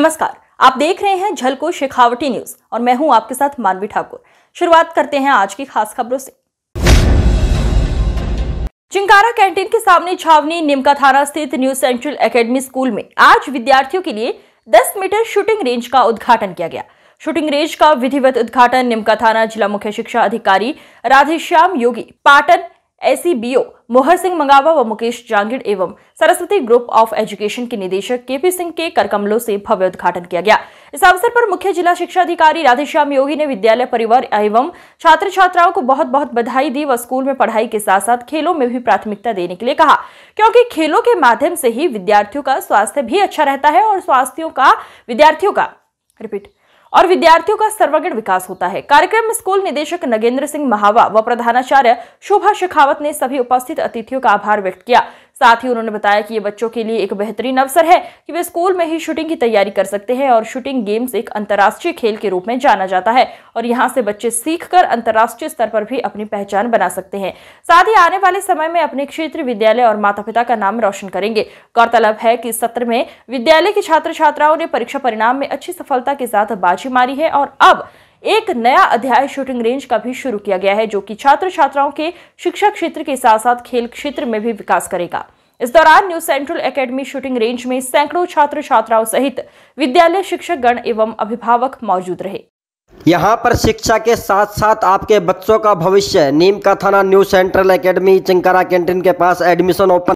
नमस्कार आप देख रहे हैं झलको शेखावटी न्यूज और मैं हूं आपके साथ मानवी ठाकुर शुरुआत करते हैं आज की खास खबरों से चिंकारा कैंटीन के सामने छावनी निमका थाना स्थित न्यू सेंट्रल एकेडमी स्कूल में आज विद्यार्थियों के लिए 10 मीटर शूटिंग रेंज का उद्घाटन किया गया शूटिंग रेंज का विधिवत उद्घाटन निमका थाना जिला मुख्य शिक्षा अधिकारी राधेश्याम योगी पाटन एसीबीओ e मोहर सिंह मंगावा व मुकेश जांगिड़ एवं सरस्वती ग्रुप ऑफ एजुकेशन के निदेशक केपी सिंह के करकमलों से भव्य उद्घाटन किया गया इस अवसर पर मुख्य जिला शिक्षा अधिकारी राधेश्याम योगी ने विद्यालय परिवार एवं छात्र छात्राओं को बहुत बहुत बधाई दी व स्कूल में पढ़ाई के साथ साथ खेलों में भी प्राथमिकता देने के लिए कहा क्योंकि खेलों के माध्यम से ही विद्यार्थियों का स्वास्थ्य भी अच्छा रहता है और स्वास्थ्यों का विद्यार्थियों का रिपीट और विद्यार्थियों का सर्वांगीण विकास होता है कार्यक्रम में स्कूल निदेशक नगेंद्र सिंह महावा व प्रधानाचार्य शोभा शेखावत ने सभी उपस्थित अतिथियों का आभार व्यक्त किया साथ ही उन्होंने बताया कि ये बच्चों के लिए एक बेहतरीन अवसर है कि वे स्कूल में ही शूटिंग की तैयारी कर सकते हैं और शूटिंग गेम्स एक अंतर्राष्ट्रीय खेल के रूप में जाना जाता है और यहाँ से बच्चे सीखकर अंतर्राष्ट्रीय स्तर पर भी अपनी पहचान बना सकते हैं साथ ही आने वाले समय में अपने क्षेत्रीय विद्यालय और माता पिता का नाम रोशन करेंगे गौरतलब है कि इस सत्र में विद्यालय के छात्र छात्राओं ने परीक्षा परिणाम में अच्छी सफलता के साथ बाजी मारी है और अब एक नया अध्याय शूटिंग रेंज का भी शुरू किया गया है जो कि छात्र छात्राओं के शिक्षा क्षेत्र के साथ साथ खेल क्षेत्र में भी विकास करेगा इस दौरान new central academy shooting range में सैकड़ों छात्र छात्राओं सहित विद्यालय शिक्षक गण एवं अभिभावक मौजूद रहे यहाँ पर शिक्षा के साथ साथ आपके बच्चों का भविष्य Neem Ka Thana new central academy Chinkara canteen के पास एडमिशन ओपन